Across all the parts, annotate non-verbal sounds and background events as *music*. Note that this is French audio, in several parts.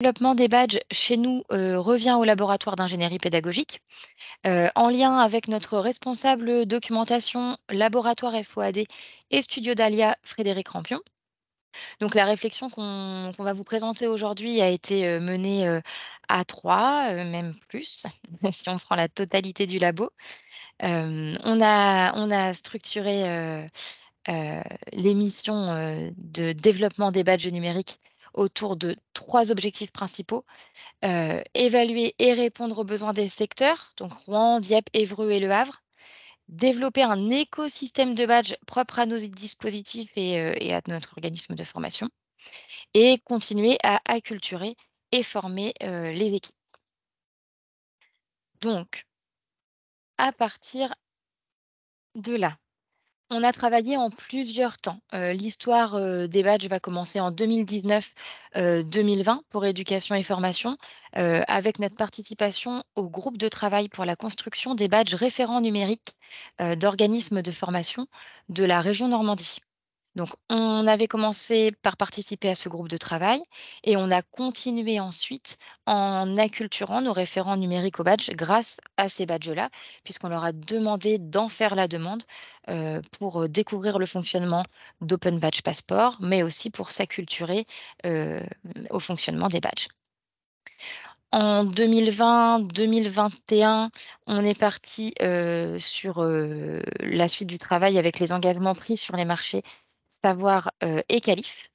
Le développement des badges chez nous euh, revient au laboratoire d'ingénierie pédagogique, euh, en lien avec notre responsable documentation laboratoire FOAD et studio d'Alia, Frédéric Rampion. Donc la réflexion qu'on va vous présenter aujourd'hui a été euh, menée à trois, même plus, *laughs* si on prend la totalité du labo. on, a, on, a, structuré l'émission de développement des badges numériques autour de trois objectifs principaux. Euh, évaluer et répondre aux besoins des secteurs, donc Rouen, Dieppe, Évreux et Le Havre. Développer un écosystème de badges propre à nos dispositifs et, euh, à notre organisme de formation. Et continuer à acculturer et former euh, les équipes. Donc, à partir de là, on a travaillé en plusieurs temps. Euh, l'histoire euh, des badges va commencer en 2019-2020 euh, pour éducation et formation, avec notre participation au groupe de travail pour la construction des badges référents numériques d'organismes de formation de la région Normandie. Donc, on avait commencé par participer à ce groupe de travail et on a continué ensuite en acculturant nos référents numériques au badge grâce à ces badges-là, puisqu'on leur a demandé d'en faire la demande euh, pour euh, découvrir le fonctionnement d'Open Badge Passport, mais aussi pour s'acculturer euh, au fonctionnement des badges. En 2020-2021, on est parti sur la suite du travail avec les engagements pris sur les marchés Savoir euh, et Calif.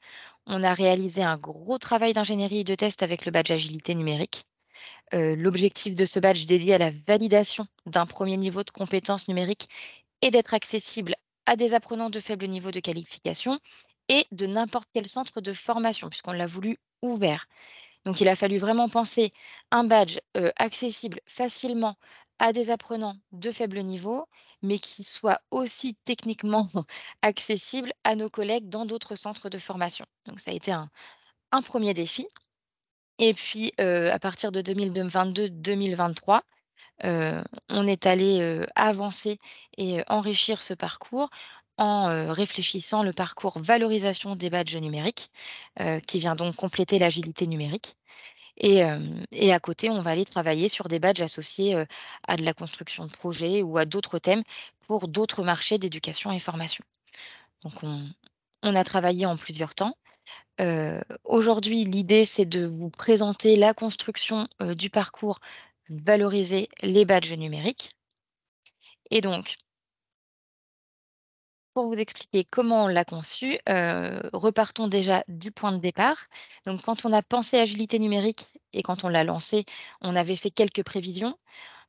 On a réalisé un gros travail d'ingénierie et de test avec le badge Agilité numérique. Euh, l'objectif de ce badge dédié à la validation d'un premier niveau de compétences numériques est d'être accessible à des apprenants de faible niveau de qualification et de n'importe quel centre de formation, puisqu'on l'a voulu ouvert. Donc il a fallu vraiment penser un badge accessible facilement à des apprenants de faible niveau, mais qui soit aussi techniquement *laughs* accessible à nos collègues dans d'autres centres de formation. Donc ça a été un, premier défi. Et puis, à partir de 2022-2023, on est allé avancer et enrichir ce parcours en réfléchissant le parcours valorisation des badges numériques, qui vient donc compléter l'agilité numérique. Et, à côté, on va aller travailler sur des badges associés à de la construction de projets ou à d'autres thèmes pour d'autres marchés d'éducation et formation. Donc, on, on a travaillé en plusieurs temps. Aujourd'hui, l'idée, c'est de vous présenter la construction du parcours, valoriser les badges numériques. Et donc, pour vous expliquer comment on l'a conçu, euh, repartons déjà du point de départ. Donc, quand on a pensé agilité numérique et quand on l'a lancé, on avait fait quelques prévisions.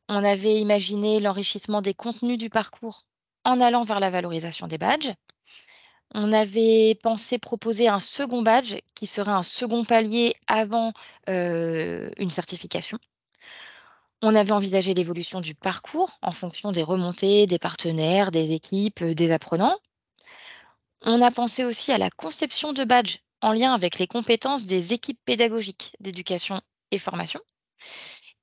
On avait imaginé l'enrichissement des contenus du parcours en allant vers la valorisation des badges. On avait pensé proposer un second badge qui serait un second palier avant euh, une certification. On avait envisagé l'évolution du parcours en fonction des remontées, des partenaires, des équipes, euh, des apprenants. On a pensé aussi à la conception de badges en lien avec les compétences des équipes pédagogiques d'éducation et formation.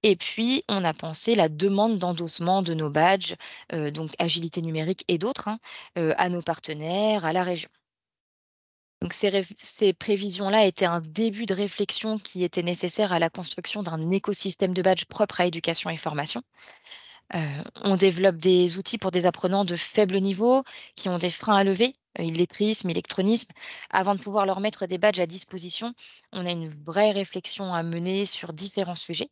Et puis, on a pensé la demande d'endossement de nos badges, euh, donc agilité numérique et d'autres, hein, euh, à nos partenaires, à la région. Donc ces, prévisions-là étaient un début de réflexion qui était nécessaire à la construction d'un écosystème de badges propre à éducation et formation. Euh, on développe des outils pour des apprenants de faible niveau qui ont des freins à lever, euh, illettrisme, électronisme. Avant de pouvoir leur mettre des badges à disposition, on a une vraie réflexion à mener sur différents sujets.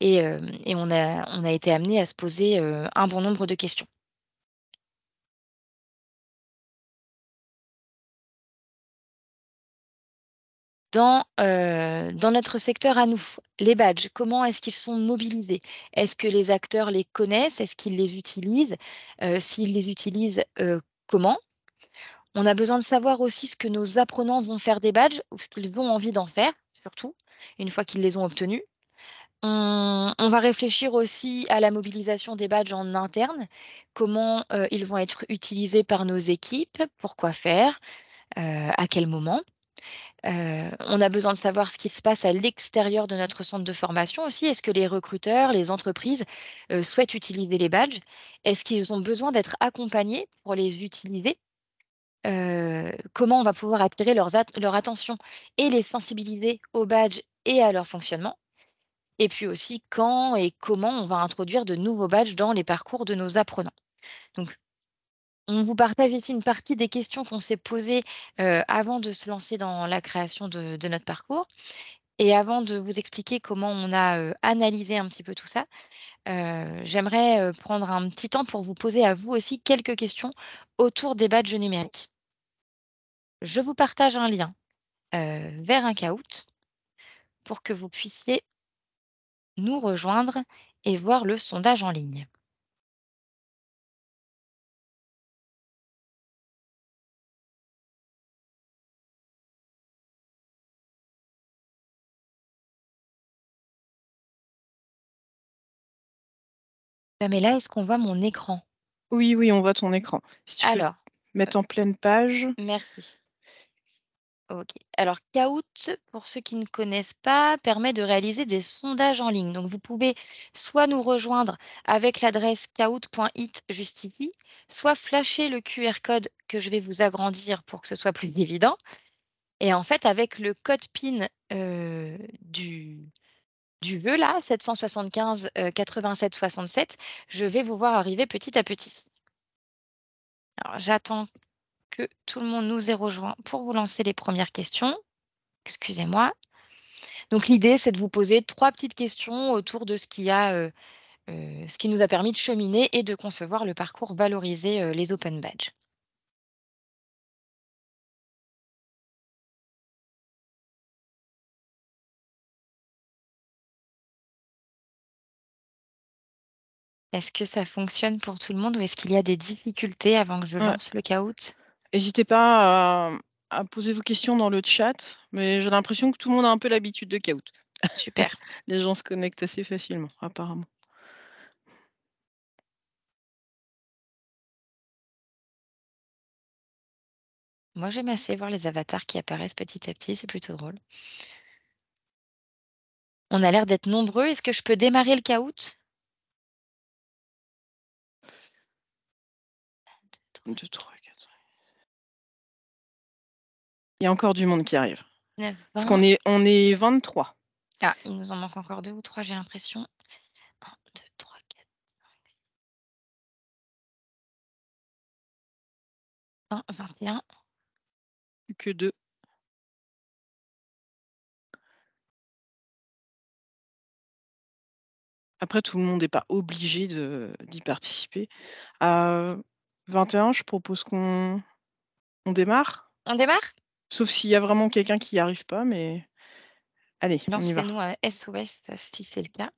Et, euh, on, a, été amené à se poser un bon nombre de questions. Euh, dans, notre secteur à nous. Les badges, comment est-ce qu'ils sont mobilisés Est-ce que les acteurs les connaissent Est-ce qu'ils les utilisent euh, S'ils les utilisent, euh, comment On a besoin de savoir aussi ce que nos apprenants vont faire des badges ou ce qu'ils ont envie d'en faire, surtout, une fois qu'ils les ont obtenus. On, va réfléchir aussi à la mobilisation des badges en interne, comment ils vont être utilisés par nos équipes, pourquoi faire, à quel moment on a besoin de savoir ce qui se passe à l'extérieur de notre centre de formation aussi. Est-ce que les recruteurs, les entreprises souhaitent utiliser les badges Est-ce qu'ils ont besoin d'être accompagnés pour les utiliser Comment on va pouvoir attirer leur attention et les sensibiliser aux badges et à leur fonctionnement Et puis aussi quand et comment on va introduire de nouveaux badges dans les parcours de nos apprenants. On vous partage ici une partie des questions qu'on s'est posées avant de se lancer dans la création de, notre parcours. Et avant de vous expliquer comment on a analysé un petit peu tout ça, j'aimerais prendre un petit temps pour vous poser à vous aussi quelques questions autour des badges numériques. Je vous partage un lien vers un caout pour que vous puissiez nous rejoindre et voir le sondage en ligne. Ah, là est-ce qu'on voit mon écran? Oui, oui, on voit ton écran. Si tu Alors, mettre en pleine page. merci. Ok. Alors, Kahoot, pour ceux qui ne connaissent pas, permet de réaliser des sondages en ligne. Donc, vous pouvez soit nous rejoindre avec l'adresse kahoot.it soit flasher le QR code que je vais vous agrandir pour que ce soit plus *laughs* évident. Et en fait, avec le code PIN euh, du, du E là, 775, 87, 67, je vais vous voir arriver petit à petit. Alors j'attends que tout le monde nous ait rejoint pour vous lancer les premières questions. Excusez-moi. Donc l'idée, c'est de vous poser trois petites questions autour de ce qui, a, euh, euh, ce qui nous a permis de cheminer et de concevoir le parcours valoriser euh, les open badges. Est-ce que ça fonctionne pour tout le monde ou est-ce qu'il y a des difficultés avant que je lance le caout N'hésitez pas à, à, poser vos questions dans le chat, mais j'ai l'impression que tout le monde a un peu l'habitude de caout. Super. *laughs* Les gens se connectent assez facilement, apparemment. Moi, j'aime assez voir les avatars qui apparaissent petit à petit, c'est plutôt drôle. On a l'air d'être nombreux. Est-ce que je peux démarrer le caout 2, 3, 4. Il y a encore du monde qui arrive. Parce qu'on est, on 23. Ah, il nous en manque encore deux ou trois, j'ai l'impression. 1, 2, 3, 4, 5, 6. 21. Plus que deux. Après, tout le monde n'est pas obligé d'y participer. Euh, 21, je propose qu'on on démarre. On démarre Sauf s'il y a vraiment quelqu'un qui n'y arrive pas, mais allez, on y va. nous à SOS si c'est le cas.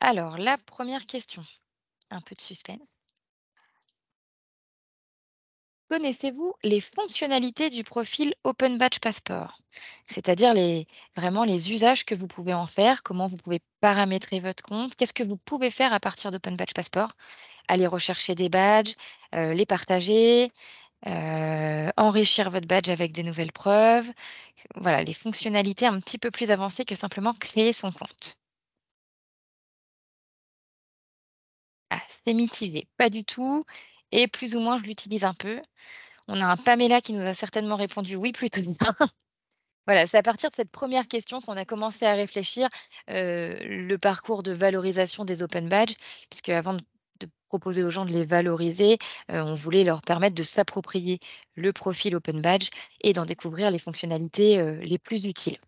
Alors, la première question, un peu de suspense. Connaissez-vous les fonctionnalités du profil Open Badge Passport C'est-à-dire vraiment les usages que vous pouvez en faire, comment vous pouvez paramétrer votre compte, qu'est-ce que vous pouvez faire à partir d'Open Badge Passport Aller rechercher des badges, euh, les partager, euh, enrichir votre badge avec des nouvelles preuves. Voilà, les fonctionnalités un petit peu plus avancées que simplement créer son compte. Ah, c'est mitigé, pas du tout et plus ou moins je l'utilise un peu. On a un Pamela qui nous a certainement répondu oui plutôt *laughs* bien. Voilà, c'est à partir de cette première question qu'on a commencé à réfléchir euh, le parcours de valorisation des open badges, puisque avant de, proposer aux gens de les valoriser, euh, on voulait leur permettre de s'approprier le profil open badge et d'en découvrir les fonctionnalités euh, les plus utiles.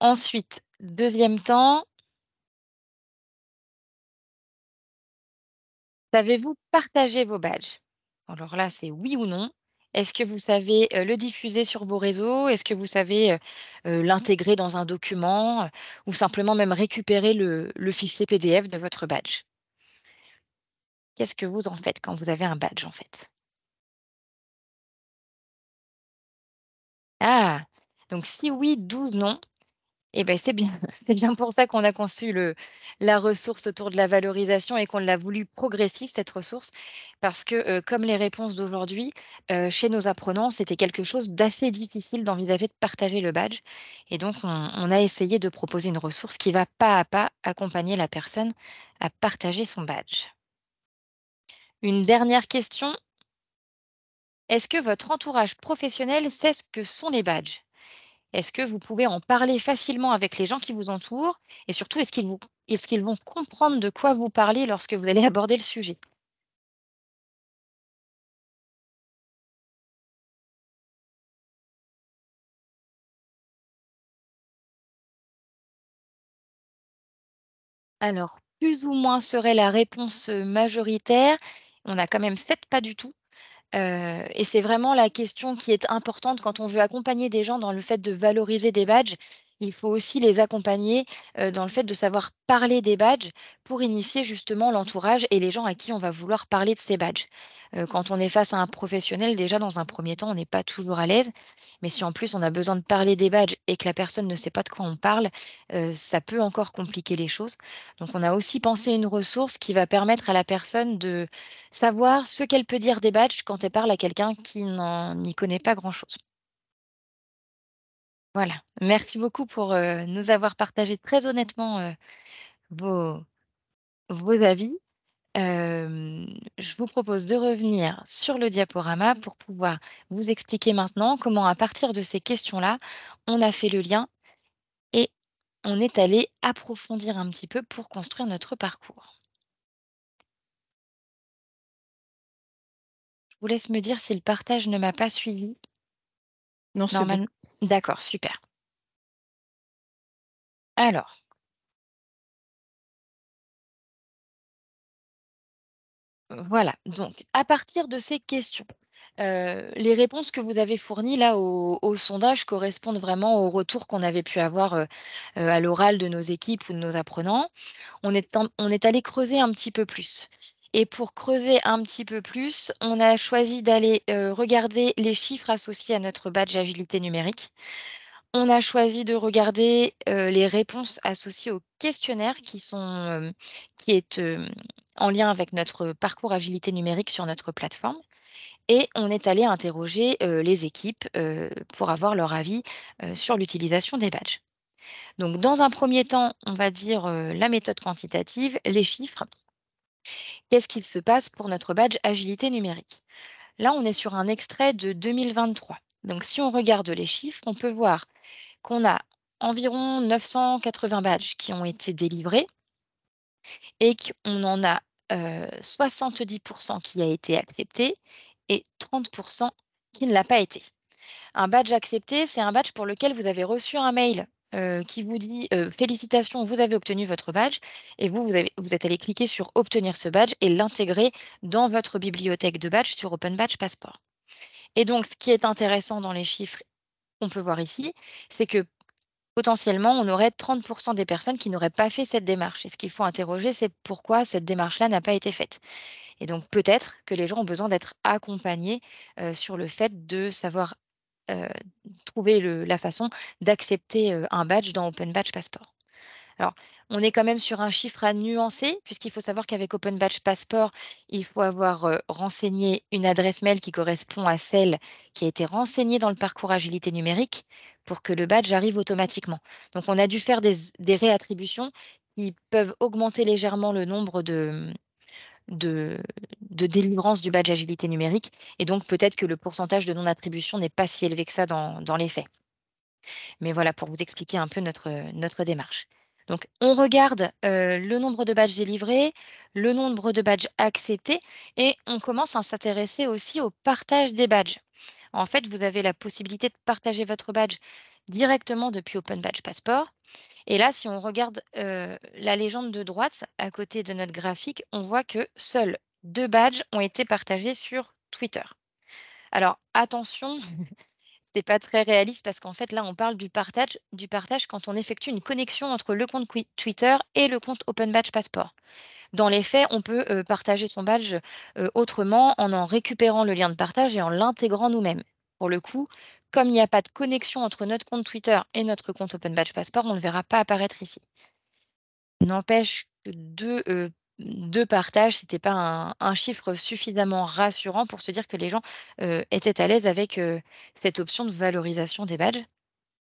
Ensuite, deuxième temps, Savez-vous partager vos badges? Alors là, c'est oui ou non. Est-ce que vous savez, le diffuser sur vos réseaux? Est-ce que vous savez, l'intégrer dans un document, ou simplement même récupérer le le fichier PDF de votre badge? Qu'est-ce que vous en faites quand vous avez un badge, en fait? Ah! Donc si oui, 12 non ben, c'est bien. *laughs* C'est bien pour ça qu'on a conçu le, la ressource autour de la valorisation et qu'on l'a voulu progressive, cette ressource, parce que euh, comme les réponses d'aujourd'hui, euh, chez nos apprenants, c'était quelque chose d'assez difficile d'envisager de partager le badge. Et donc, on, a essayé de proposer une ressource qui va pas à pas accompagner la personne à partager son badge. Une dernière question. Est-ce que votre entourage professionnel sait ce que sont les badges est-ce que vous pouvez en parler facilement avec les gens qui vous entourent Et surtout, est-ce qu'ils, vont comprendre de quoi vous parlez lorsque vous allez *laughs* aborder le sujet Alors, plus ou moins serait la réponse majoritaire. On a quand même sept pas du tout et c'est vraiment la question qui est importante quand on veut accompagner des gens dans le fait de valoriser des badges, il faut aussi les accompagner dans le fait de savoir parler des badges pour initier justement l'entourage et les gens à qui on va vouloir parler de ces badges. quand on est face à un professionnel, déjà dans un premier temps, on n'est pas toujours à l'aise, mais si en plus on a besoin de parler des badges et que la personne ne sait pas de quoi on parle, ça peut encore compliquer les choses. Donc on a aussi pensé une ressource qui va permettre à la personne de savoir ce qu'elle peut dire des badges quand elle parle à quelqu'un qui n'y connaît pas grand-chose. Voilà. Merci beaucoup pour nous avoir partagé très honnêtement vos, avis. je vous propose de revenir sur le diaporama pour pouvoir vous expliquer maintenant comment, à partir de ces questions-là, on a fait le lien et on est allé approfondir un petit peu pour construire notre parcours. Je vous laisse me dire si le partage ne m'a pas suivi. Non, c'est bon. D'accord, super. Alors, Voilà, donc à partir de ces questions, euh, les réponses que vous avez fournies là au, sondage correspondent vraiment au retour qu'on avait pu avoir euh, euh, à l'oral de nos équipes ou de nos apprenants. on est allé creuser un petit peu plus. Et pour creuser un petit peu plus, on a choisi d'aller euh, regarder les chiffres associés à notre badge agilité numérique. On a choisi de regarder euh, les réponses associées au questionnaire qui, sont, euh, qui est en lien avec notre parcours agilité numérique sur notre plateforme. Et on est allé interroger les équipes pour avoir leur avis sur l'utilisation des badges. Donc, dans un premier temps, on va dire la méthode quantitative, les chiffres Qu'est-ce qu'il se passe pour notre badge agilité numérique Là, on est sur un extrait de 2023. Donc, si on regarde les chiffres, on peut voir qu'on a environ 980 badges qui ont été délivrés et qu'on en a 70% euh, qui a été accepté et 30% qui ne l'a pas été. Un badge accepté, c'est un badge pour lequel vous avez reçu un mail qui vous dit félicitations, vous avez obtenu votre badge et vous, vous, avez, vous êtes allé cliquer sur obtenir ce badge et l'intégrer dans votre bibliothèque de badge sur Open Badge Passport. Et donc, ce qui est intéressant dans les chiffres on peut voir ici, c'est que potentiellement, on aurait 30% des personnes qui n'auraient pas fait cette démarche. Et ce qu'il faut interroger, c'est pourquoi cette démarche-là n'a pas été faite. Et donc peut-être que les gens ont besoin d'être accompagnés sur le fait de savoir euh, trouver la façon d'accepter euh, un badge dans Open Badge Passport. Alors, on est quand même sur un chiffre à nuancer, puisqu'il faut savoir qu'avec Open Badge Passport, il faut avoir euh, renseigné une adresse mail qui correspond à celle qui a été renseignée dans le parcours agilité numérique pour que le badge arrive automatiquement. Donc, on a dû faire des, des réattributions qui peuvent augmenter légèrement le nombre de, de, délivrance du badge agilité numérique. Et donc, peut-être que le pourcentage de non-attribution n'est pas si élevé que ça dans, les faits. Mais voilà, pour vous expliquer un peu notre, notre démarche. Donc, on regarde euh, le nombre de badges délivrés, le nombre de badges acceptés, et on commence à s'intéresser aussi au partage des badges. En fait, vous avez la possibilité de partager votre badge directement depuis Open Badge Passport. Et là, si on regarde euh, la légende de droite à côté de notre graphique, on voit que seuls deux badges ont été partagés sur Twitter. Alors attention, *laughs* ce n'est pas très réaliste parce qu'en fait là, on parle du partage, du partage quand on effectue une connexion entre le compte Twitter et le compte Open Badge Passport. Dans les faits, on peut euh, partager son badge euh, autrement en en récupérant le lien de partage et en l'intégrant nous-mêmes. Pour le coup, comme il n'y a pas de connexion entre notre compte Twitter et notre compte Open Badge Passport, on ne le verra pas apparaître ici. N'empêche que deux, euh, partages, ce n'était pas un, chiffre suffisamment rassurant pour se dire que les gens euh, étaient à l'aise avec euh, cette option de valorisation des badges.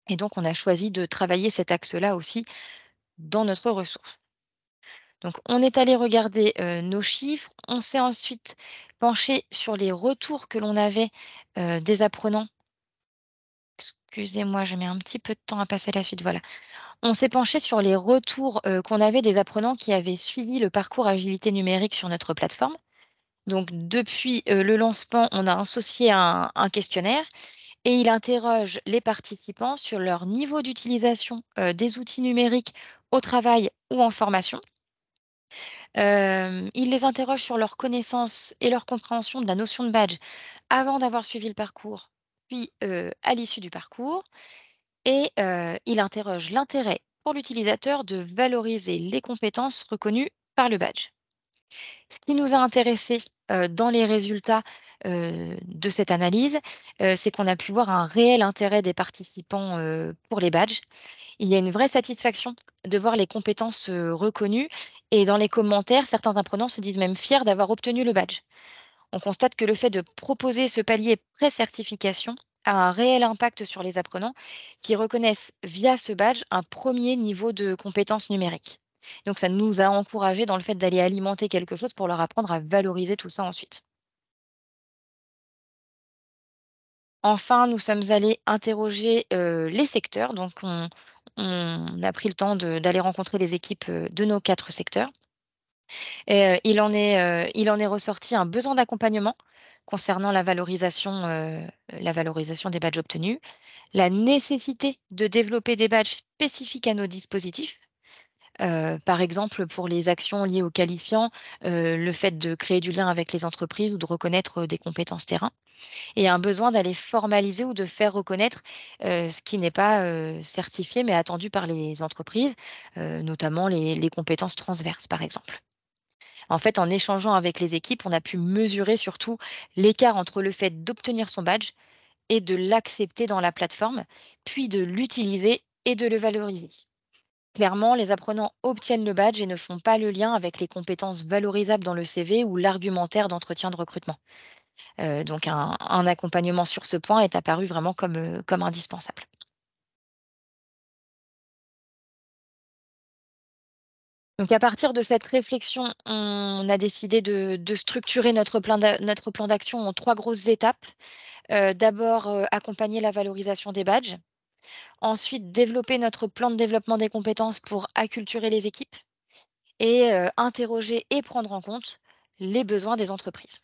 Et donc, on a choisi de travailler cet axe-là aussi dans notre ressource. Donc, on est allé regarder nos chiffres. On s'est ensuite penché sur les retours que l'on avait des apprenants Excusez-moi, je mets un petit peu de temps à passer la suite. Voilà. On s'est penché sur les retours euh, qu'on avait des apprenants qui avaient suivi le parcours agilité numérique sur notre plateforme. Donc, depuis euh, le lancement, on a associé un, questionnaire et il interroge les participants sur leur niveau d'utilisation euh, des outils numériques au travail ou en formation. il les interroge sur leur connaissance et leur compréhension de la notion de badge avant d'avoir suivi le parcours puis à l'issue du parcours. Et il interroge l'intérêt pour l'utilisateur de valoriser les compétences reconnues par le badge. Ce qui nous a intéressé dans les résultats de cette analyse, c'est qu'on a pu voir un réel intérêt des participants pour les badges. Il y a une vraie satisfaction de voir les compétences reconnues et dans les commentaires, certains apprenants se disent même fiers d'avoir obtenu le badge on constate que le fait de proposer ce palier pré-certification a un réel impact sur les apprenants qui reconnaissent via ce badge un premier niveau de compétences numériques. Donc ça nous a encouragés dans le fait d'aller alimenter quelque chose pour leur apprendre à valoriser tout ça ensuite. Enfin, nous sommes allés interroger euh, les secteurs, donc on, a pris le temps d'aller rencontrer les équipes euh, de nos quatre secteurs il en est, ressorti un besoin d'accompagnement concernant la valorisation, des badges obtenus, la nécessité de développer des badges spécifiques à nos dispositifs. par exemple, pour les actions liées aux qualifiants, le fait de créer du lien avec les entreprises ou de reconnaître, des compétences terrain et un besoin d'aller formaliser ou de faire reconnaître, ce qui n'est pas, certifié mais attendu par les entreprises, notamment les compétences transverses, par exemple. En fait, en échangeant avec les équipes, on a pu mesurer surtout l'écart entre le fait d'obtenir son badge et de l'accepter dans la plateforme, puis de l'utiliser et de le valoriser. Clairement, les apprenants obtiennent le badge et ne font pas le lien avec les compétences valorisables dans le CV ou l'argumentaire d'entretien de recrutement. Euh, donc un, accompagnement sur ce point est apparu vraiment comme euh, indispensable. Donc à partir de cette réflexion, on a décidé de, structurer notre plan d'action en trois grosses étapes. Euh, d'abord, euh, accompagner la valorisation des badges. Ensuite, développer notre plan de développement des compétences pour acculturer les équipes et euh, interroger et prendre en compte les besoins des entreprises.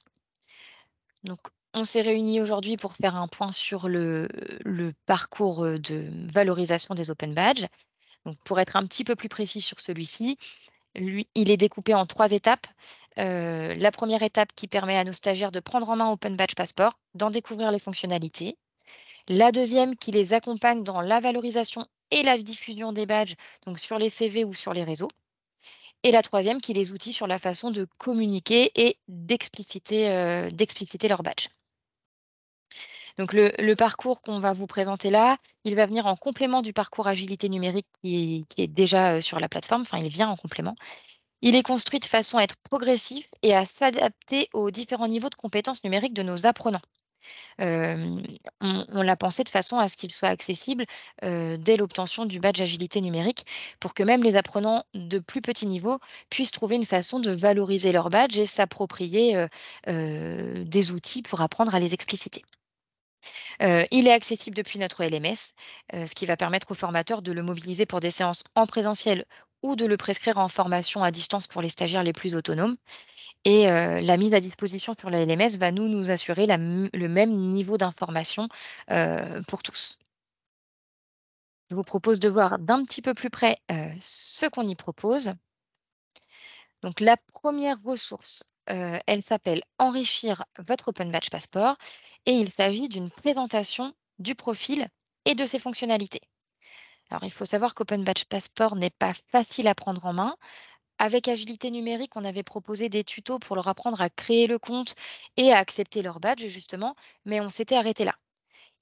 Donc, on s'est réunis aujourd'hui pour faire un point sur le, parcours de valorisation des Open Badges, pour être un petit peu plus précis sur celui-ci, lui, il est découpé en trois étapes. Euh, la première étape qui permet à nos stagiaires de prendre en main Open Badge Passport, d'en découvrir les fonctionnalités. La deuxième qui les accompagne dans la valorisation et la diffusion des badges, donc sur les CV ou sur les réseaux. Et la troisième qui les outille sur la façon de communiquer et d'expliciter leur leurs badges. Donc le, parcours qu'on va vous présenter là, il va venir en complément du parcours agilité numérique qui, est, déjà euh, sur la plateforme, enfin il vient en complément. Il est construit de façon à être progressif et à s'adapter aux différents niveaux de compétences numériques de nos apprenants. Euh, on, l'a pensé de façon à ce qu'il soit accessible euh, dès l'obtention du badge agilité numérique pour que même les apprenants de plus petit niveau puissent trouver une façon de valoriser leur badge et s'approprier des outils pour apprendre à les expliciter il est accessible depuis notre LMS, ce qui va permettre aux formateurs de le mobiliser pour des séances en présentiel ou de le prescrire en formation à distance pour les stagiaires les plus autonomes. Et la mise à disposition sur la LMS va nous, nous assurer le même niveau d'information pour tous. Je vous propose de voir d'un petit peu plus près ce qu'on y propose. Donc la première ressource euh, elle s'appelle Enrichir votre Open Badge Passport et il s'agit d'une présentation du profil et de ses fonctionnalités. Alors, il faut savoir qu'Open Badge Passport n'est pas facile à prendre en main. Avec Agilité Numérique, on avait proposé des tutos pour leur apprendre à créer le compte et à accepter leur badge, justement, mais on s'était arrêté là.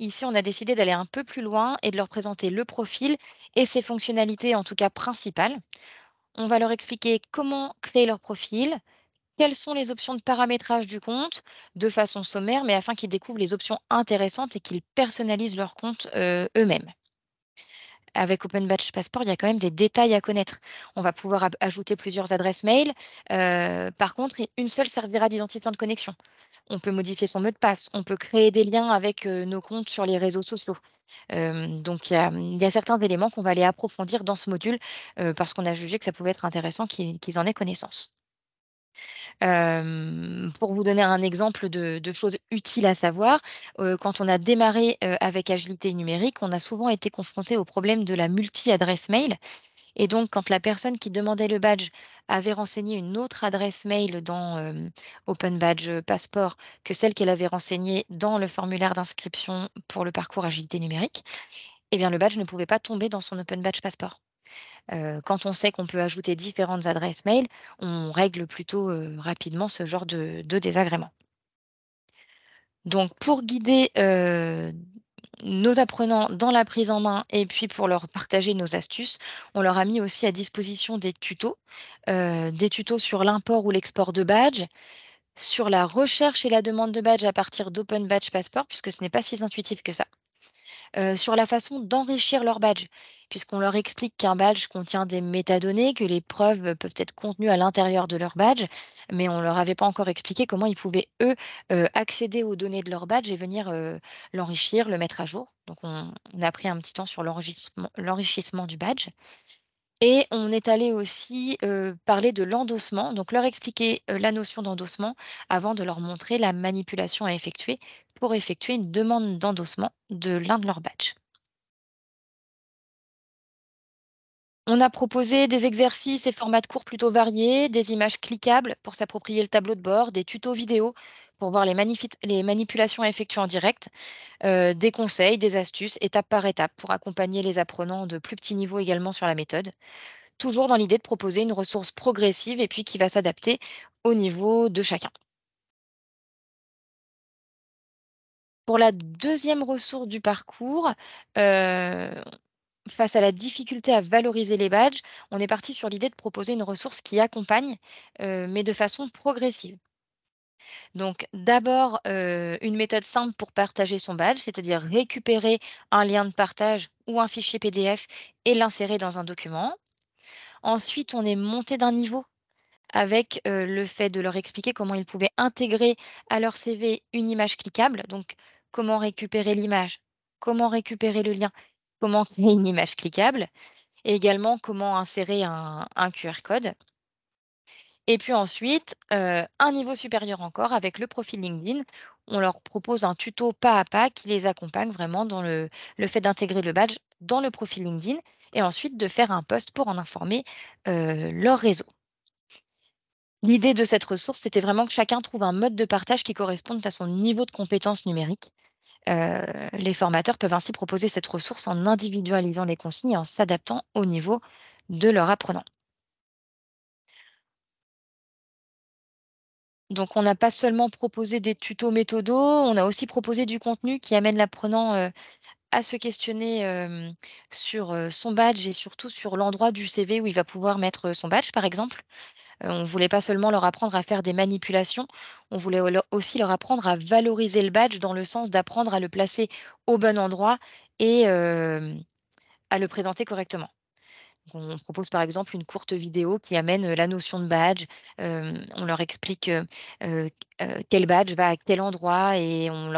Ici, on a décidé d'aller un peu plus loin et de leur présenter le profil et ses fonctionnalités, en tout cas principales. On va leur expliquer comment créer leur profil, quelles sont les options de paramétrage du compte de façon sommaire, mais afin qu'ils découvrent les options intéressantes et qu'ils personnalisent leur compte euh, eux-mêmes. Avec Open Batch Passport, il y a quand même des détails à connaître. On va pouvoir ajouter plusieurs adresses mail. Euh, par contre, une seule servira d'identifiant de connexion. On peut modifier son mot de passe. On peut créer des liens avec euh, nos comptes sur les réseaux sociaux. donc, il y, a, certains éléments qu'on va aller approfondir dans ce module parce qu'on a jugé que ça pouvait être intéressant qu'ils en aient connaissance pour vous donner un exemple de, choses utiles à savoir, quand on a démarré avec Agilité numérique, on a souvent été confronté au problème de la multi-adresse mail. Et donc, quand la personne qui demandait le badge avait renseigné une autre adresse mail dans Open Badge Passport que celle qu'elle avait renseignée dans le formulaire d'inscription pour le parcours agilité numérique, eh bien, le badge ne pouvait pas tomber dans son Open Badge Passport quand on sait qu'on peut ajouter différentes adresses mail, on règle plutôt rapidement ce genre de, désagréments. désagrément. Donc pour guider nos apprenants dans la prise en main et puis pour leur partager nos astuces, on leur a mis aussi à disposition des tutos, des tutos sur l'import ou l'export de badges, sur la recherche et la demande de badges à partir d'Open Badge Passport, puisque ce n'est pas si intuitif que ça. Euh, sur la façon d'enrichir leur badge, puisqu'on leur explique qu'un badge contient des métadonnées, que les preuves peuvent être contenues à l'intérieur de leur badge, mais on ne leur avait pas encore expliqué comment ils pouvaient, eux, euh, accéder aux données de leur badge et venir euh, l'enrichir, le mettre à jour. Donc on, on, a pris un petit temps sur l'enrichissement du badge. Et on est allé aussi parler de l'endossement, donc leur expliquer la notion d'endossement avant de leur montrer la manipulation à effectuer pour effectuer une demande d'endossement de l'un de leurs badges. On a proposé des exercices et formats de cours plutôt variés, des images cliquables pour s'approprier le tableau de bord, des tutos vidéo pour voir les, manipulations effectuées en direct, euh, des conseils, des astuces, étape par étape, pour accompagner les apprenants de plus petits niveaux également sur la méthode, toujours dans l'idée de proposer une ressource progressive et puis qui va s'adapter au niveau de chacun. Pour la deuxième ressource du parcours, euh, face à la difficulté à valoriser les badges, on est parti sur l'idée de proposer une ressource qui accompagne, euh, mais de façon progressive. Donc d'abord, une méthode simple pour partager son badge, c'est-à-dire récupérer un lien de partage ou un fichier PDF et l'insérer dans un document. Ensuite, on est monté d'un niveau avec, le fait de leur expliquer comment ils pouvaient intégrer à leur CV une image cliquable, donc comment récupérer l'image, comment récupérer le lien, comment créer une image cliquable et également comment insérer un QR code. Et puis ensuite, euh, un niveau supérieur encore avec le profil LinkedIn. On leur propose un tuto pas à pas qui les accompagne vraiment dans le, fait d'intégrer le badge dans le profil LinkedIn et ensuite de faire un post pour en informer euh, leur réseau. L'idée de cette ressource, c'était vraiment que chacun trouve un mode de partage qui corresponde à son niveau de compétence numérique. Euh, les formateurs peuvent ainsi proposer cette ressource en individualisant les consignes et en s'adaptant au niveau de leur apprenant. Donc on n'a pas seulement proposé des tutos méthodaux, on a aussi proposé du contenu qui amène l'apprenant euh, à se questionner euh, sur euh, son badge et surtout sur l'endroit du CV où il va pouvoir mettre son badge, par exemple. on ne voulait pas seulement leur apprendre à faire des manipulations, on voulait aussi leur apprendre à valoriser le badge dans le sens d'apprendre à le placer au bon endroit et à le présenter correctement. On propose par exemple une courte vidéo qui amène la notion de badge. on leur explique quel badge va à quel endroit et on,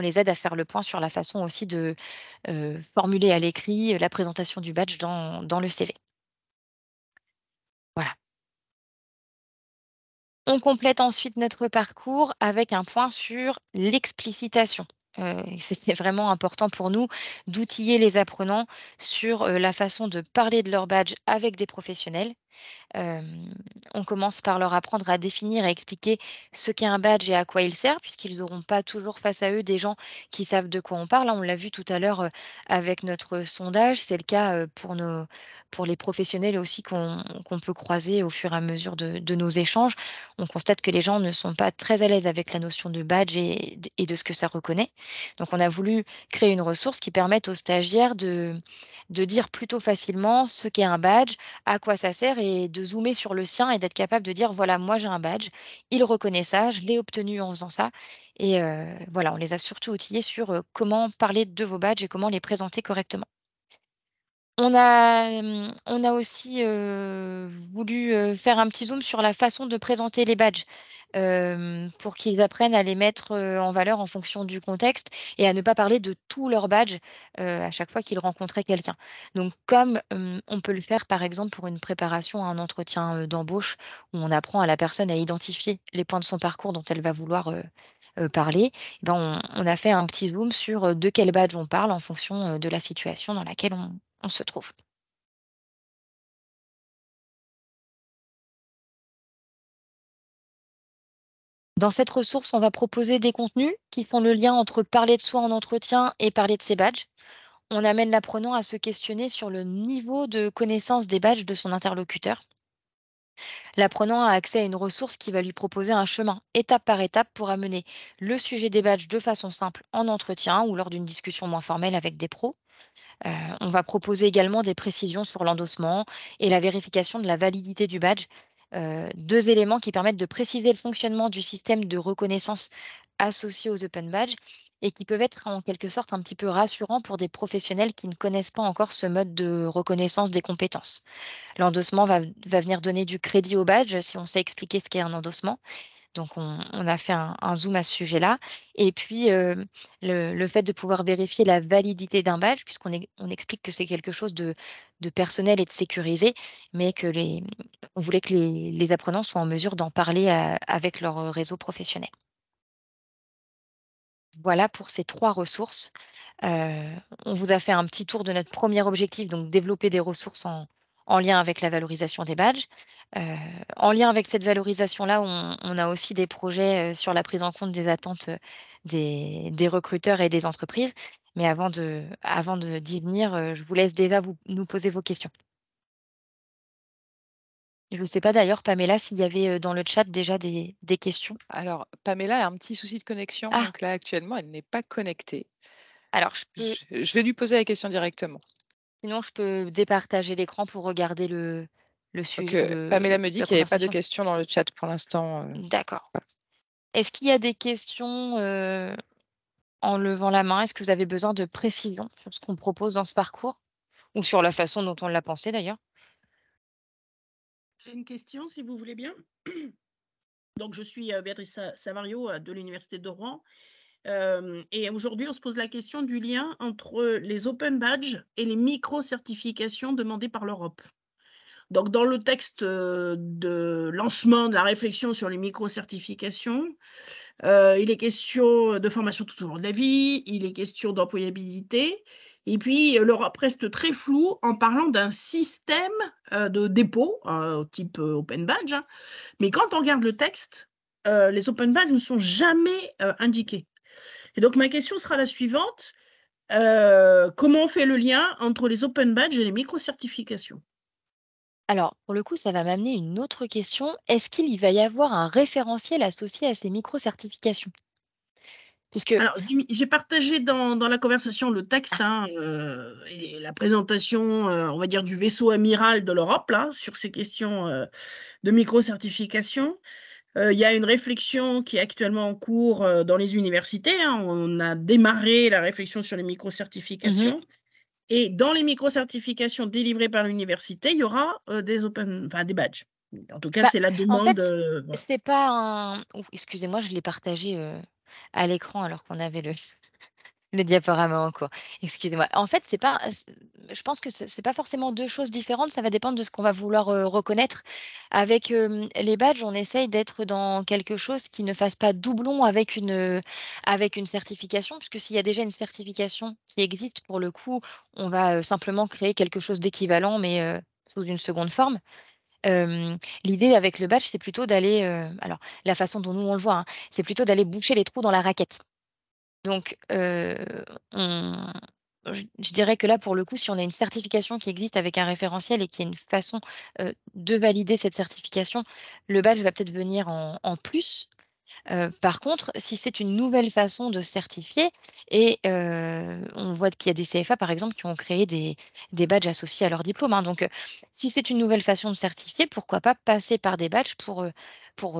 les aide à faire le point sur la façon aussi de formuler à l'écrit la présentation du badge dans, dans le CV. Voilà. On complète ensuite notre parcours avec un point sur l'explicitation euh, c'était *laughs* vraiment important pour nous d'outiller les apprenants sur la façon de parler de leur badge avec des professionnels on commence par leur apprendre à définir et expliquer ce qu'est un badge et à quoi il sert, puisqu'ils n'auront pas toujours face à eux des gens qui savent de quoi on parle, hein. On l'a vu tout à l'heure, avec notre sondage, c'est le cas, pour nos pour les professionnels aussi qu'on peut croiser au fur et à mesure de nos échanges. On constate que les gens ne sont pas très à l'aise avec la notion de badge et de ce que ça reconnaît. Donc on a voulu créer une ressource qui permette aux stagiaires de de dire plutôt facilement ce qu'est un badge, à quoi ça sert et de zoomer sur le sien et d'être capable de dire voilà, moi j'ai un badge, il reconnaît ça, je l'ai obtenu en faisant ça. Et euh, voilà, on les a surtout outillés sur euh, comment parler de vos badges et comment les présenter correctement. On a, on a aussi voulu faire un petit zoom sur la façon de présenter les badges. Euh, pour qu'ils apprennent à les mettre euh, en valeur en fonction du contexte et à ne pas parler de tous leurs badges euh, à chaque fois qu'ils rencontraient quelqu'un. Donc comme on peut le faire par exemple pour une préparation à un entretien d'embauche où on apprend à la personne à identifier les points de son parcours dont elle va vouloir parler, eh ben, on, a fait un petit zoom sur de quel badge on parle en fonction de la situation dans laquelle on se trouve. Dans cette ressource, on va proposer des contenus qui font le lien entre parler de soi en entretien et parler de ses badges. On amène l'apprenant à se questionner sur le niveau de connaissance des badges de son interlocuteur. L'apprenant a accès à une ressource qui va lui proposer un chemin étape par étape pour amener le sujet des badges de façon simple en entretien ou lors d'une discussion moins formelle avec des pros. Euh, on va proposer également des précisions sur l'endossement et la vérification de la validité du badge euh, deux éléments qui permettent de préciser le fonctionnement du système de reconnaissance associé aux open badges et qui peuvent être en quelque sorte un petit peu rassurants pour des professionnels qui ne connaissent pas encore ce mode de reconnaissance des compétences. L'endossement va, venir donner du crédit au badge si on sait expliquer ce qu'est un endossement. Donc on, a fait un, zoom à ce sujet-là. Et puis euh, le, fait de pouvoir vérifier la validité d'un badge, puisqu'on explique que c'est quelque chose de personnel et de sécurisé, mais que les, on voulait que les, apprenants soient en mesure d'en parler euh, avec leur euh, réseau professionnel. Voilà pour ces trois ressources. Euh, on vous a fait un petit tour de notre premier objectif, donc développer des ressources en, lien avec la valorisation des badges. en lien avec cette valorisation-là, on, a aussi des projets sur la prise en compte des attentes des, recruteurs et des entreprises. Mais avant d'y de, avant venir, je vous laisse déjà nous poser vos questions. Je ne sais pas d'ailleurs, Pamela, s'il y avait dans le chat déjà des, questions. Alors, Pamela a un petit souci de connexion, ah! donc là actuellement, elle n'est pas connectée. Alors, je, vais lui poser la question directement. Sinon, je peux départager l'écran pour regarder le, le sujet. Pamela me dit qu'il n'y avait pas de questions dans le chat pour l'instant. D'accord. Est-ce qu'il y a des questions en levant la main Est-ce que vous avez besoin de précision sur ce qu'on propose dans ce parcours ou sur la façon dont on l'a pensé d'ailleurs une question, si vous voulez bien. *clears throat* Donc, je suis euh, Béatrice Savario euh, de l'Université de Rouen. Euh, et aujourd'hui, on se pose la question du lien entre les open badges et les micro-certifications demandées par l'Europe. Donc, dans le texte de lancement de la réflexion sur les micro-certifications, il est question de formation tout au long de la vie, il est question d'employabilité, et puis, l'Europe reste très floue en parlant d'un système euh, de dépôt, euh, type euh, open badge. Hein. Mais quand on regarde le texte, les open badges ne sont jamais indiqués. Et donc, ma question sera la suivante. comment on fait le lien entre les open badges et les micro-certifications alors, pour le coup, ça va m'amener une autre question. Est-ce qu'il va y avoir un référentiel associé à ces micro-certifications alors, j'ai partagé dans, la conversation le texte hein, euh, et la présentation, euh, on va dire, du vaisseau amiral de l'Europe là, sur ces questions euh, de micro-certification. Il y a une réflexion qui est actuellement en cours dans les universités. Hein. on a démarré la réflexion sur les micro-certifications. Mhm. Et dans les micro-certifications délivrées par l'université, il y aura des, open, des badges. En tout cas, bah, c'est la demande. En fait, c'est pas Excusez-moi, je l'ai partagé à l'écran alors qu'on avait le, *laughs* le diaporama en cours. Excusez-moi. En fait, c'est pas. Je pense que c'est pas forcément deux choses différentes. Ça va dépendre de ce qu'on va vouloir reconnaître. Avec les badges, on essaye d'être dans quelque chose qui ne fasse pas doublon avec une avec une certification, puisque s'il y a déjà une certification qui existe pour le coup, on va simplement créer quelque chose d'équivalent, mais sous une seconde forme. L'idée avec le badge, c'est plutôt d'aller, alors la façon dont nous on le voit, hein, c'est plutôt d'aller boucher les trous dans la raquette. Donc, je, dirais que là, pour le coup, si on a une certification qui existe avec un référentiel et qui a une façon de valider cette certification, le badge va peut-être venir en, en plus par contre, si c'est une nouvelle façon de certifier, et on voit qu'il y a des CFA, par exemple, qui ont créé des, des badges associés à leur diplôme. Hein, donc, si c'est une nouvelle façon de certifier, pourquoi pas passer par des badges pour, pour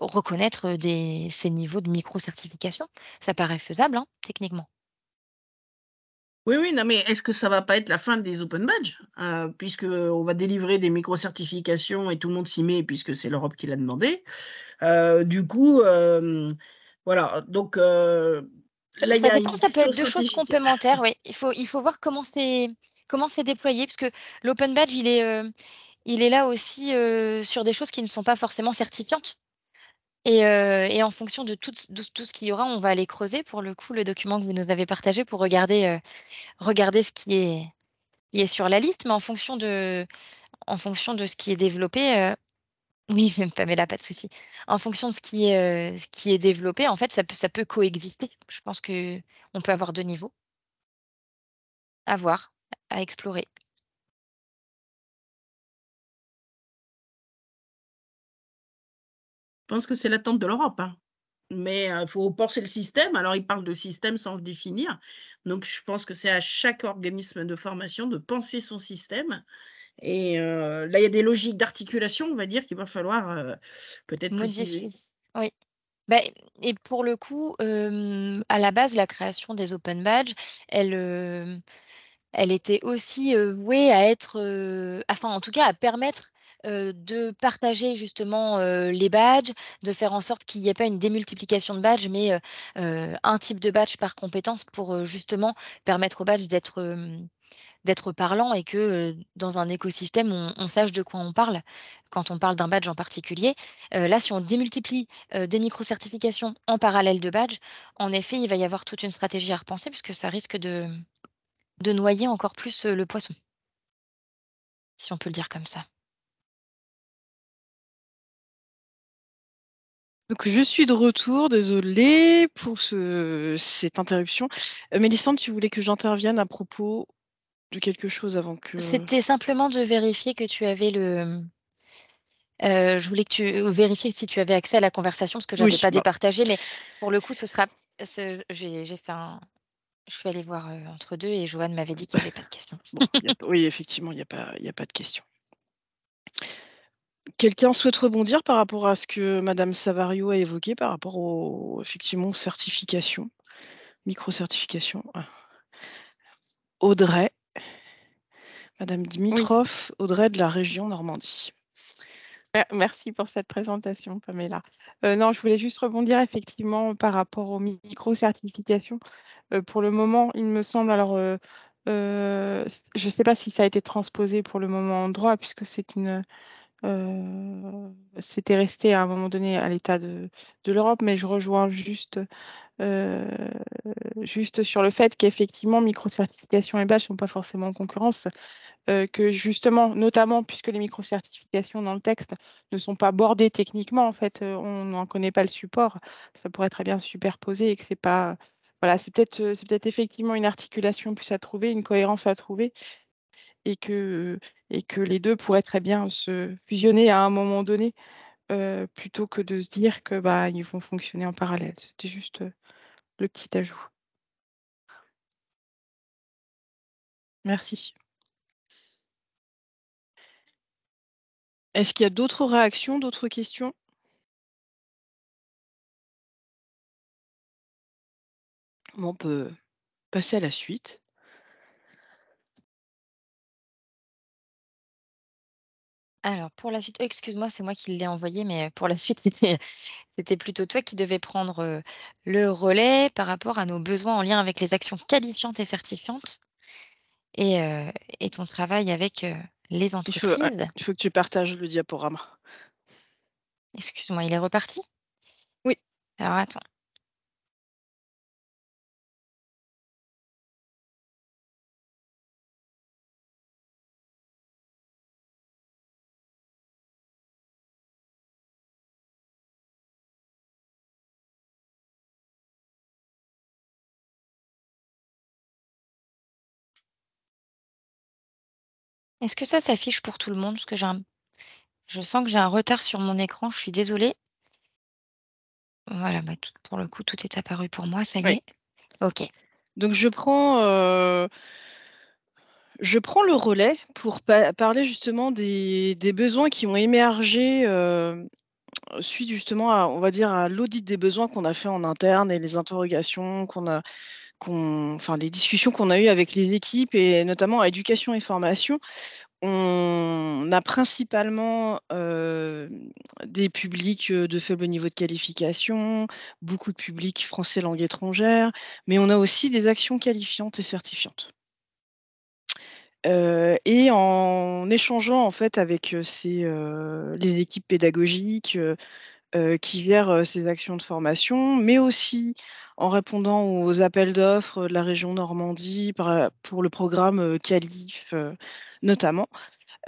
reconnaître des, ces niveaux de micro-certification Ça paraît faisable, hein, techniquement. Oui, oui, mais est-ce que ça va pas être la fin des open badges Puisqu'on euh, Puisque euh, on va délivrer des micro-certifications et tout le monde s'y met, puisque c'est l'Europe qui l'a demandé. Euh, du coup, voilà. Donc, ça, ça peut être deux choses complémentaires, oui. Il faut, il faut voir comment c'est, comment c'est déployé, puisque l'open badge, il est, il est là aussi sur des choses qui ne sont pas forcément certifiantes. Euh, et, en fonction de tout, ce qu'il y aura, on va aller creuser pour le coup le document que vous nous avez partagé pour regarder, euh, regarder ce qui est, sur la liste. Mais en fonction de, en fonction de ce qui est développé, euh, *laughs* oui, pas de souci. En fonction de ce qui, est, ce qui est développé, en fait, ça ça peut coexister. Je pense qu'on peut avoir deux niveaux à voir, à explorer. pense que c'est l'attente de l'Europe. Hein. Mais euh, il faut penser le système. Alors, il parle de système sans le définir. Donc, je pense que c'est à chaque organisme de formation de penser son système. Et euh, là, il y a des logiques d'articulation, on va dire, qu'il va falloir euh, peut-être modifier. Oui. Bah, et pour le coup, à la base, la création des open badges, elle, elle était aussi vouée à être, enfin, en tout cas, à permettre de partager justement les badges, de faire en sorte qu'il n'y ait pas une démultiplication de badges, mais un type de badge par compétence pour justement permettre aux badge d'être d'être parlant et que dans un écosystème, on, sache de quoi on parle quand on parle d'un badge en particulier. là, si on démultiplie des micro-certifications en parallèle de badges, en effet, il va y avoir toute une stratégie à repenser puisque ça risque de noyer encore plus le poisson, si on peut le dire comme ça. Donc je suis de retour, désolée pour cette interruption. Euh, Mélissande, tu voulais que j'intervienne à propos de quelque chose avant que... C'était simplement de vérifier que tu avais le... Euh, je voulais que tu euh, vérifies si tu avais accès à la conversation parce que je n'avais pas bah départagé, mais pour le coup, ce sera. J'ai fait un, je suis allée voir euh, entre deux et Joanne m'avait dit qu'il n'y avait pas de questions. oui, effectivement, il n'y a, a, pas de questions. Quelqu'un souhaite rebondir par rapport à ce que Madame Savario a évoqué par rapport aux effectivement certifications, micro-certifications. Ah, Audrey, Madame Dimitrov, Audrey de la région Normandie. Merci pour cette présentation, Pamela. Euh, non, je voulais juste rebondir effectivement par rapport aux micro-certifications. Euh, pour le moment, il me semble, alors euh, je ne sais pas si ça a été transposé pour le moment en droit, puisque c'est une, c'était resté à un moment donné à l'état de, de l'Europe, mais je rejoins juste, juste sur le fait qu'effectivement, micro-certifications et badge ne sont pas forcément en concurrence, que justement, notamment puisque les micro-certifications dans le texte ne sont pas bordées techniquement, en fait, on n'en connaît pas le support, ça pourrait très bien se superposer et que c'est pas. Voilà, c'est peut-être peut effectivement une articulation plus à trouver, une cohérence à trouver, et que, les deux pourraient très bien se fusionner à un moment donné plutôt que de se dire que bah, ils vont fonctionner en parallèle. C'était juste le petit ajout. Merci. Est-ce qu'il y a d'autres réactions, d'autres questions On peut passer à la suite. Alors pour la suite, oh, excuse-moi, c'est moi qui l'ai envoyé, mais pour la suite, *laughs* c'était plutôt toi qui devais prendre le relais par rapport à nos besoins en lien avec les actions qualifiantes et certifiantes et, ton travail avec les entreprises. il faut que tu partages le diaporama. Excuse-moi, il est reparti Oui. Alors attends. Est-ce que ça s'affiche pour tout le monde? Parce que je sens que j'ai un retard sur mon écran, je suis désolée. Voilà, bah, pour le coup, tout est apparu pour moi, ça y est. OK. Donc je prends, euh, je prends le relais pour parler justement des besoins qui ont émergé, euh, suite justement on va dire, à l'audit des besoins qu'on a fait en interne et les interrogations qu'on a enfin, les discussions qu'on a eues avec les équipes et notamment à éducation et formation, on a principalement euh, des publics euh, de faible niveau de qualification, beaucoup de publics français langue étrangère, mais on a aussi des actions qualifiantes et certifiantes. Euh, et en échangeant en fait avec les équipes pédagogiques qui gèrent ces actions de formation, mais aussi en répondant aux appels d'offres euh, de la région Normandie euh, pour le programme euh, CALIF notamment.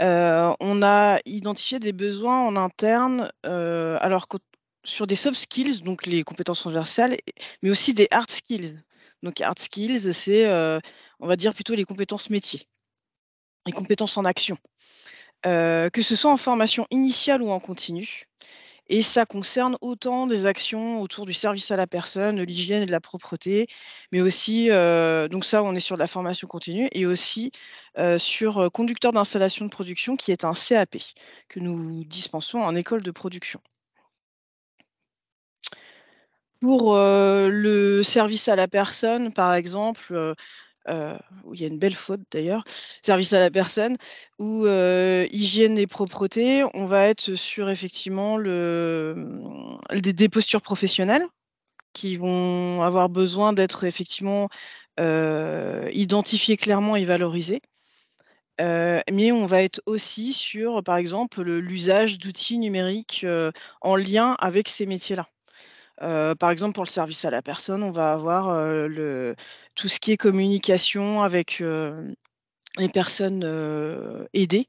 on a identifié des besoins en interne, alors sur des soft skills, donc les compétences transversales, mais aussi des hard skills. Donc hard skills, c'est, on va dire, plutôt les compétences métiers, les compétences en action. que ce soit en formation initiale ou en continu, et ça concerne autant des actions autour du service à la personne, de l'hygiène et de la propreté, mais aussi, donc ça, on est sur de la formation continue, et aussi sur conducteur d'installation de production, qui est un CAP que nous dispensons en école de production. Pour le service à la personne, par exemple, euh, où il y a une belle faute d'ailleurs, service à la personne, où euh, hygiène et propreté, on va être sur effectivement le, des, postures professionnelles qui vont avoir besoin d'être effectivement euh, identifiées clairement et valorisées. mais on va être aussi sur, par exemple, l'usage d'outils numériques en lien avec ces métiers-là par exemple, pour le service à la personne, on va avoir tout ce qui est communication avec les personnes aidées.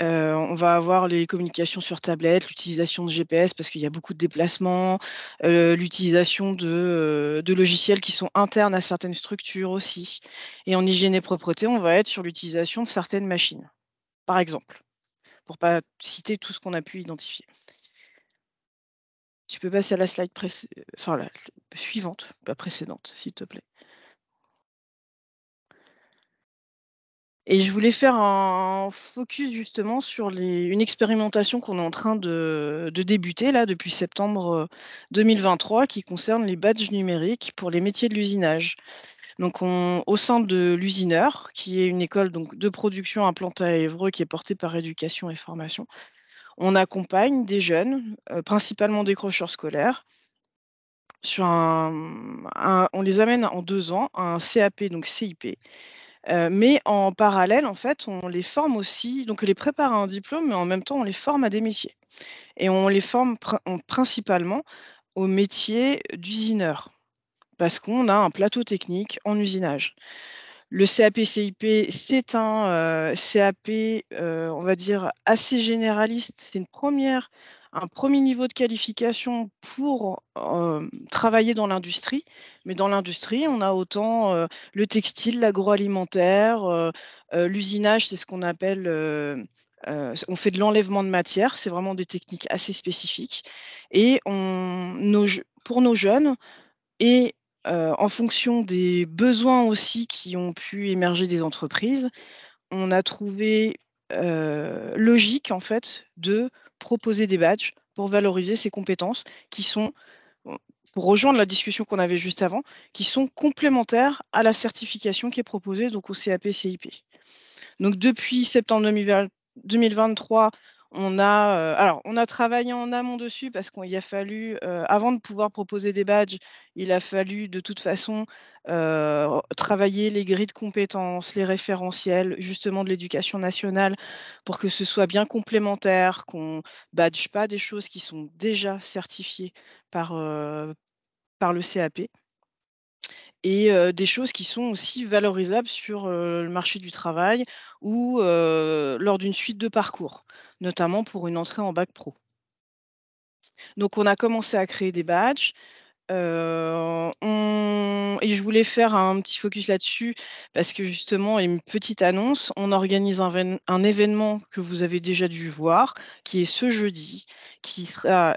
on va avoir les communications sur tablette, l'utilisation de GPS parce qu'il y a beaucoup de déplacements, l'utilisation de, de, logiciels qui sont internes à certaines structures aussi. Et en hygiène et propreté, on va être sur l'utilisation de certaines machines, par exemple, pour ne pas citer tout ce qu'on a pu identifier. Tu peux passer à la slide enfin, la suivante, pas précédente, s'il te plaît. Et je voulais faire un focus justement sur une expérimentation qu'on est en train de, débuter là depuis septembre 2023 euh, qui concerne les badges numériques pour les métiers de l'usinage. Donc au sein de l'usineur, qui est une école donc, de production implantée à Évreux qui est portée par éducation et formation, on accompagne des jeunes, euh, principalement des décrocheurs scolaires. Sur un, on les amène en deux ans à un CAP, donc CIP. Euh, mais en parallèle, en fait, on les forme aussi, donc on les prépare à un diplôme, mais en même temps, on les forme à des métiers. Et on les forme principalement au métier d'usineur, parce qu'on a un plateau technique en usinage. Le CAP-CIP, c'est un euh, CAP, euh, on va dire, assez généraliste. C'est une première, un premier niveau de qualification pour euh, travailler dans l'industrie. Mais dans l'industrie, on a autant le textile, l'agroalimentaire, l'usinage, c'est ce qu'on appelle on fait de l'enlèvement de matière, c'est vraiment des techniques assez spécifiques. Et on, pour nos jeunes et euh, en fonction des besoins aussi qui ont pu émerger des entreprises, on a trouvé euh, logique en fait de proposer des badges pour valoriser ces compétences qui sont, pour rejoindre la discussion qu'on avait juste avant, qui sont complémentaires à la certification qui est proposée donc au CAP-CIP. Donc depuis septembre 2023, on a, alors, on a travaillé en amont dessus parce qu'il a fallu, avant de pouvoir proposer des badges, il a fallu de toute façon travailler les grilles de compétences, les référentiels, justement de l'éducation nationale, pour que ce soit bien complémentaire, qu'on badge pas des choses qui sont déjà certifiées par, le CAP et des choses qui sont aussi valorisables sur le marché du travail ou lors d'une suite de parcours notamment pour une entrée en bac pro. Donc on a commencé à créer des badges. Euh, et je voulais faire un petit focus là-dessus parce que justement, une petite annonce, on organise un, un, événement que vous avez déjà dû voir, qui est ce jeudi, qui sera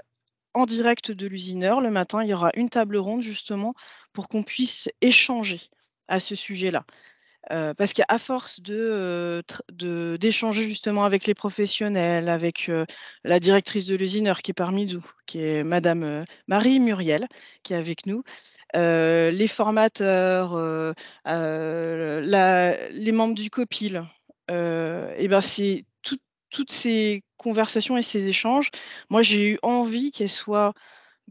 en direct de l'usineur. Le matin, il y aura une table ronde justement pour qu'on puisse échanger à ce sujet-là parce qu'à force de, d'échanger justement avec les professionnels, avec la directrice de l'usineur qui est parmi nous, qui est Madame Marie Muriel, qui est avec nous, les formateurs, les membres du COPIL, et ben c'est toutes ces conversations et ces échanges. Moi, j'ai eu envie qu'elles soient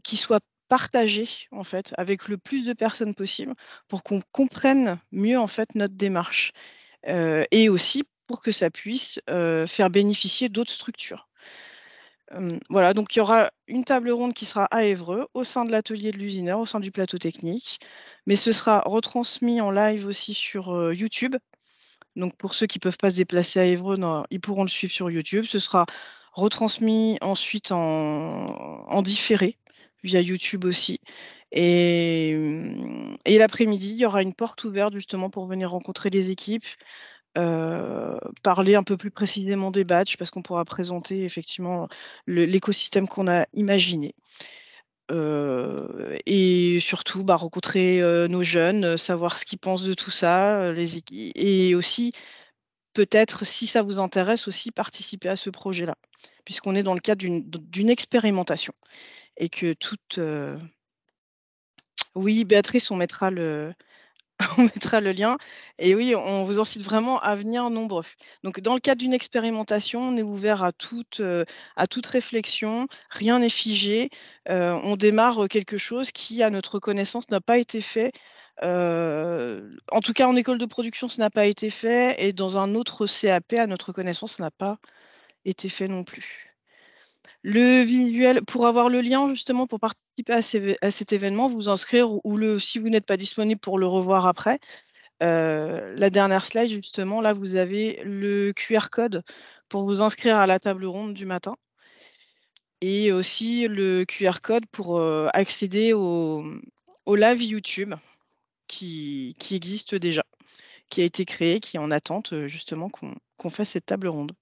qu'ils soient partager en fait avec le plus de personnes possible pour qu'on comprenne mieux en fait notre démarche et aussi pour que ça puisse faire bénéficier d'autres structures. voilà, donc il y aura une table ronde qui sera à Évreux, au sein de l'atelier de l'usineur, au sein du plateau technique, mais ce sera retransmis en live aussi sur YouTube. Donc pour ceux qui ne peuvent pas se déplacer à Évreux, ils pourront le suivre sur YouTube. Ce sera retransmis ensuite en différé, via YouTube aussi. Mmh, et, l'après-midi, il y aura une porte ouverte justement pour venir rencontrer les équipes, euh, parler un peu plus précisément des batchs, parce qu'on pourra présenter effectivement l'écosystème qu'on a imaginé. Euh, et surtout bah, rencontrer euh, nos jeunes, savoir ce qu'ils pensent de tout ça, les et aussi peut-être, si ça vous intéresse aussi, participer à ce projet-là, puisqu'on est dans le cadre d'une expérimentation et que toute. Euh, oui, Béatrice, on mettra le. *laughs* on mettra le lien. Et oui, on vous incite vraiment à venir nombreux. Donc, dans le cadre d'une expérimentation, on est ouvert à toute, euh, à toute réflexion. Rien n'est figé. Euh, on démarre quelque chose qui, à notre connaissance, n'a pas été fait. en tout cas, en école de production, ça n'a pas été fait. Et dans un autre CAP, à notre connaissance, ça n'a pas été fait non plus. Le visuel, pour avoir le lien justement pour participer à, cet événement, vous inscrire ou, le, si vous n'êtes pas disponible pour le revoir après. Euh, la dernière slide, justement, là, vous avez le QR code pour vous inscrire à la table ronde du matin et aussi le QR code pour euh, accéder au, live YouTube qui, existe déjà, qui a été créé, qui est en attente euh, justement qu'on fasse cette table ronde.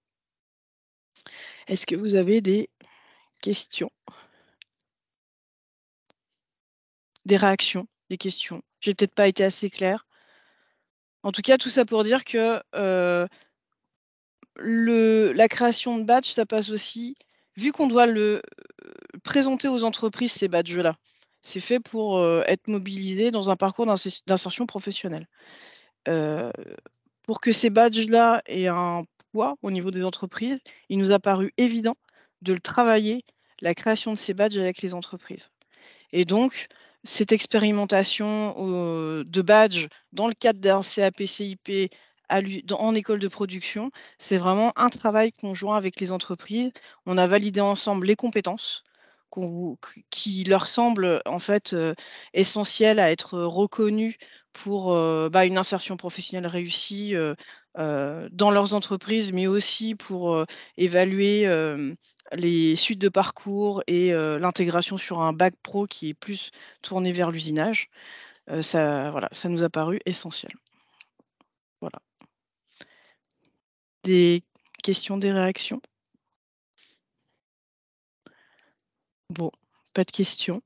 Est-ce que vous avez des questions. Des réactions, des questions. Je n'ai peut-être pas été assez claire. En tout cas, tout ça pour dire que euh, la création de badges, ça passe aussi, vu qu'on doit le euh, présenter aux entreprises, ces badges-là. C'est fait pour euh, être mobilisé dans un parcours d'insertion professionnelle. pour que ces badges-là aient un poids au niveau des entreprises, il nous a paru évident de le travailler, la création de ces badges avec les entreprises. Et donc, cette expérimentation euh, de badges dans le cadre d'un CAP-CIP en école de production, c'est vraiment un travail conjoint avec les entreprises. On a validé ensemble les compétences qui leur semblent en fait euh, essentielles à être reconnues pour euh, bah, une insertion professionnelle réussie euh, dans leurs entreprises, mais aussi pour euh, évaluer euh, les suites de parcours et l'intégration sur un bac pro qui est plus tourné vers l'usinage. ça, voilà, ça nous a paru essentiel. Voilà. Des questions, des réactions Bon, pas de questions.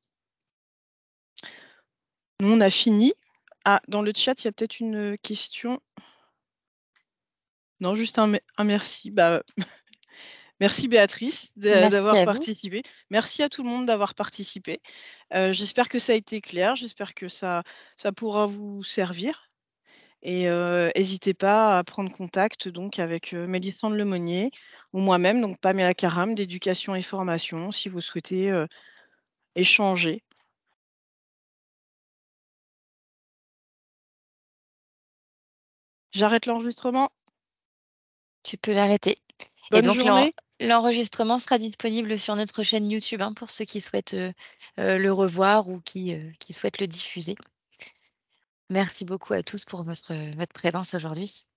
Nous, on a fini. Ah, dans le chat, il y a peut-être une question. Non, juste un, merci. Bah, *laughs* merci Béatrice d'avoir participé. Merci à tout le monde d'avoir participé. Euh, j'espère que ça a été clair. J'espère que ça, ça pourra vous servir. Et euh, n'hésitez pas à prendre contact donc avec euh, Mélissande Lemonnier ou moi-même, donc Pamela Karam d'éducation et formation, si vous souhaitez euh, échanger. J'arrête l'enregistrement. Tu peux l'arrêter. Et donc, L'enregistrement sera disponible sur notre chaîne YouTube hein, pour ceux qui souhaitent euh, euh, le revoir ou euh, qui, souhaitent le diffuser. Merci beaucoup à tous pour votre présence aujourd'hui.